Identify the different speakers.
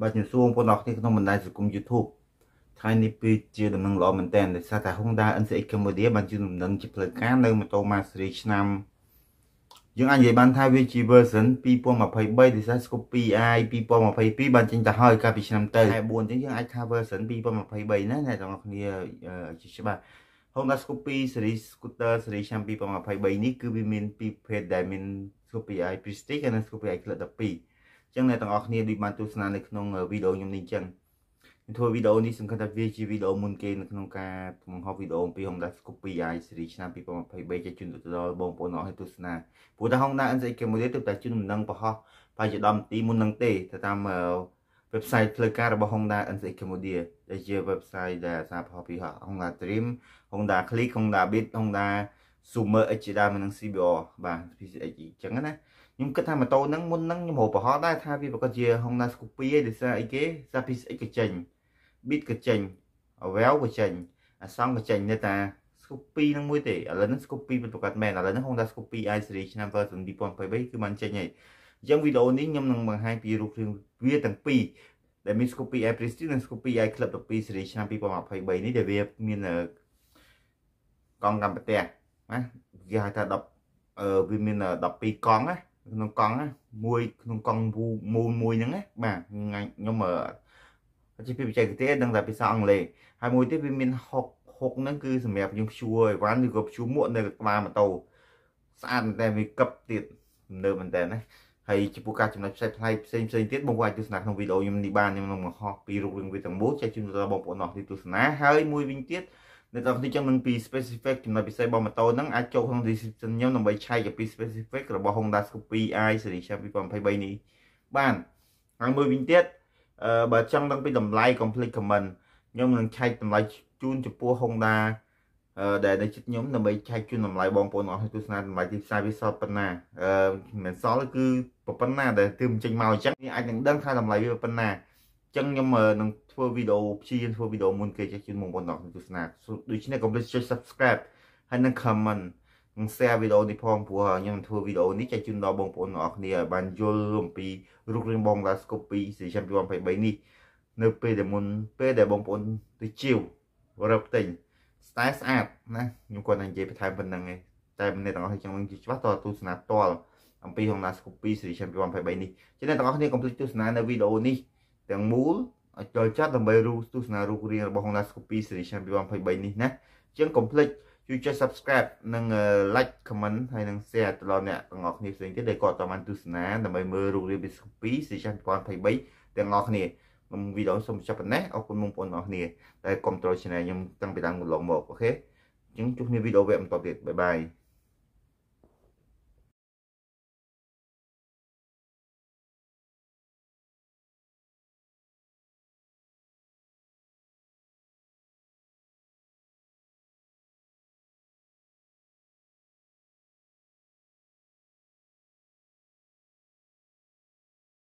Speaker 1: បាទជំសួរបងប្អូនអរគ្នាក្នុងបណ្ដាញសង្គម YouTube ថ្ងៃនេះគឺជាដំណឹងល្អមែនទែនដោយសារតែ Honda NCX Cambodia បានជាដំណឹងជាផ្លូវការនៅម៉ូតូ Mazda ឆ្នាំយើងអាចនិយាយបានថាវាជា version 2023ដោយសារ Scorpio i 2022បានចេញទៅហើយកាលពីឆ្នាំទៅខែ4អញ្ចឹងយើងអាចថា version 2023ណាអ្នកទាំងអស់គ្នាជាច្បាស់ Honda Scorpio series scooter series ឆ្នាំ2023នេះគឺវាមាន ពីរភេទដែលមាន Scorpio i Prestige និង Scorpio i Club 12ចឹងអ្នកទាំងអស់គ្នាដូចបានទស្សនានៅក្នុងវីដេអូខ្ញុំនេះចឹងខ្ញុំធ្វើវីដេអូនេះសង្ឃឹមថាវាជាវីដេអូមុនគេនៅក្នុងការបង្ហោះវីដេអូពី Honda Scoop PI series ឆ្នាំ2023ជាជូនទៅដល់បងប្អូនអស់ឲ្យទស្សនាព្រោះថា Honda NSX គេមួយទៀតទើបតែជូនដំណឹងបង្ហោះបាយជា10នាទីមុននឹងទេទៅតាម website ផ្លូវការរបស់ Honda NSX Cambodia ដែលជា website ដែលអាសាផលពី Honda Dream Honda Click Honda Beat Honda Sumer H ជាដើមនិង CBR បាទ PCX អញ្ចឹងណាខ្ញុំគិតថាម៉ូតូហ្នឹងមុនហ្នឹងខ្ញុំរកប្រហល់ដែរថាវាប្រកាសជា Honda Scoopy ឯដូចសារអីគេសារ PSX ក៏ចេញ Beat ក៏ចេញ Avel ក៏ចេញអាសងក៏ចេញនៅតា Scoopy ហ្នឹងមួយទេឥឡូវហ្នឹង Scoopy ពិតប្រាកដមែនឥឡូវហ្នឹង Honda Scoopy i series ឆ្នាំ version 2023គឺបានចេញហើយអញ្ចឹងវីដេអូនេះខ្ញុំនឹងបង្ហាញពីរូបរាងវាទាំងពីរដែលមាន Scoopy i Prestige និង Scoopy i Club 12 series ឆ្នាំ2023នេះដែលវាមានកង់កម្មពទះណាគេហៅថា10វាមាន12កង់ណាក្នុងកង់មួយក្នុងកង់មូលមួយហ្នឹងណាបាទខ្ញុំអាជីពបច្ចេកទេសដឹងតែភាសាអង់គ្លេសហើយមួយទៀតវាមាន6 6ហ្នឹងគឺសម្រាប់យើងព្យួរអីវ៉ាន់ឬក៏ព្យួរមួកនៅក្បាលម៉ូតូស្អាតមែនតើវាកឹបទៀតទំនើបមែនតើណាហើយចំពោះការចំណុចផ្សេងផ្សេងផ្សេងផ្សេងទៀតបងប្អូនអាចទស្សនាក្នុងវីដេអូខ្ញុំនេះបានខ្ញុំនឹងបង្ហោះពីរូបរាងវាទាំងមូលចែកជូនទៅដល់បងប្អូនអស់ទីទស្សនាហើយមួយវិញទៀតអ្នកនរគ្នាចង់នឹងពី specific ចំណុចពិសេសរបស់ម៉ូតូហ្នឹងអាចចូលក្នុង description ខ្ញុំដើម្បីឆែកពី specific របស់ Honda Scoopy i series 2023នេះបានហើយមួយវិញទៀតបើចង់ដឹងពីតម្លៃ complete comment ខ្ញុំនឹងឆែកតម្លៃជូនចំពោះ Honda ដែលនៅចិត្តខ្ញុំដើម្បីឆែកជូនតម្លៃបងប្អូនអស់ទស្សនាតម្លៃទីផ្សារវាសល់ប៉ុណ្ណាមិនសល់គឺប៉ុណ្ណាដែលទើបចេញមកអញ្ចឹងអាចនឹងដឹងថាតម្លៃវាប៉ុណ្ណាចឹងខ្ញុំនឹងធ្វើវីដេអូព្យាយាមធ្វើវីដេអូមុនគេចេះជូនបងប្អូនអ្នកទស្សនាដូច្នេះកុំភ្លេចចុច Subscribe ហើយនិង Comment និង Share វីដេអូនេះផងព្រោះខ្ញុំធ្វើវីដេអូនេះចែកជូនដល់បងប្អូនអ្នកគ្នាឲ្យបានយល់អំពីរូបរាងបងឡាស្កូពី Season 2023នេះ នៅពេលដែលមុនពេលដែលបងប្អូនទៅជាវរឹបទិញស្តែស្អាតណាខ្ញុំគាត់តែនិយាយបន្ថែមប៉ុណ្្នឹងឯងតែម្នាក់ទាំងអស់គ្នាចង់នឹងជិះច្បាស់តទស្សនាផ្ទាល់អំពី Honda Scoopy Season 2023នេះចឹងអ្នកទាំងអស់គ្នាកុំភ្លេចទស្សនានៅវីដេអូនេះទាំងមូលឲ្យចូលចិត្តដើម្បីរូបទស្សនារូបរាងរបស់ Honda Scoopy Series ឆ្នាំ2023នេះណាជាងកុំភ្លេចជួយចុច subscribe និង like comment ហើយនិង share ទៅដល់អ្នកទាំងអស់គ្នាផ្សេងទៀតដែលគាត់តាមបានទស្សនាដើម្បីមើលរូបរាង Scoopy Series ឆ្នាំ2023ទាំងអស់គ្នាខ្ញុំវីដេអូសូមចប់ប៉ុណ្ណេះអរគុណបងប្អូនទាំងអស់គ្នាដែលគ្រប់គ្រង channel ខ្ញុំតាំងពីដើមកន្លងមកអូខេអញ្ចឹងជួបគ្នាវីដេអូវគ្គបន្តទៀតបាយបាយ